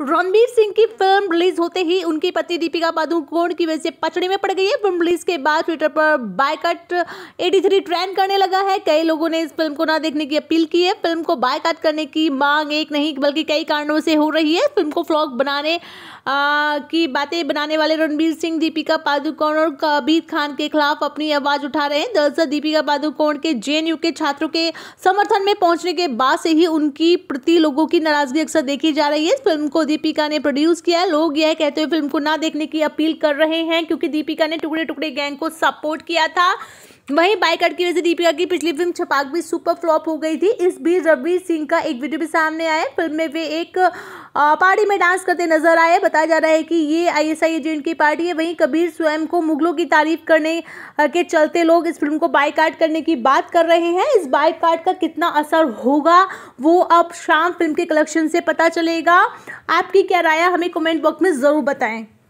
रणबीर सिंह की film release होते ही उनकी पत्नी दीपिका पादुकोण की वजह से पचड़े में पड़ गई है फिल्म रिलीज के बाद ट्विटर पर बायकट 83 ट्रेंड करने लगा है कई लोगों ने इस फिल्म को ना देखने की अपील की है फिल्म को बायकट करने की मांग एक नहीं बल्कि कई कारणों से हो रही है फिल्म को फ्लॉग बनाने आ, की बातें बनाने वाले रणबीर सिंह दीपिका पादुकोण और कबीर खान के खिलाफ अपनी आवाज उठा रहे हैं दरअसल दीपिका पादुकोण के जे के छात्रों के समर्थन में पहुंचने के बाद से ही उनकी प्रति लोगों की नाराजगी अक्सर देखी जा रही है फिल्म को दीपिका ने प्रोड्यूस किया है लोग यह कहते हुए फिल्म को ना देखने की अपील कर रहे हैं क्योंकि दीपिका ने टुकड़े टुकड़े गैंग को सपोर्ट किया था वहीं बाइक की वजह से दीपिका की पिछली फिल्म छपाक भी सुपर फ्लॉप हो गई थी इस बीच रबीर सिंह का एक वीडियो भी सामने आया फिल्म में वे एक पार्टी में डांस करते नजर आए बताया जा रहा है कि ये आईएसआई एजेंट की पार्टी है वहीं कबीर स्वयं को मुगलों की तारीफ करने के चलते लोग इस फिल्म को बाईकाट करने की बात कर रहे हैं इस बाईकाट का कितना असर होगा वो अब शाम फिल्म के कलेक्शन से पता चलेगा आपकी क्या राय हमें कमेंट बॉक्स में ज़रूर बताएं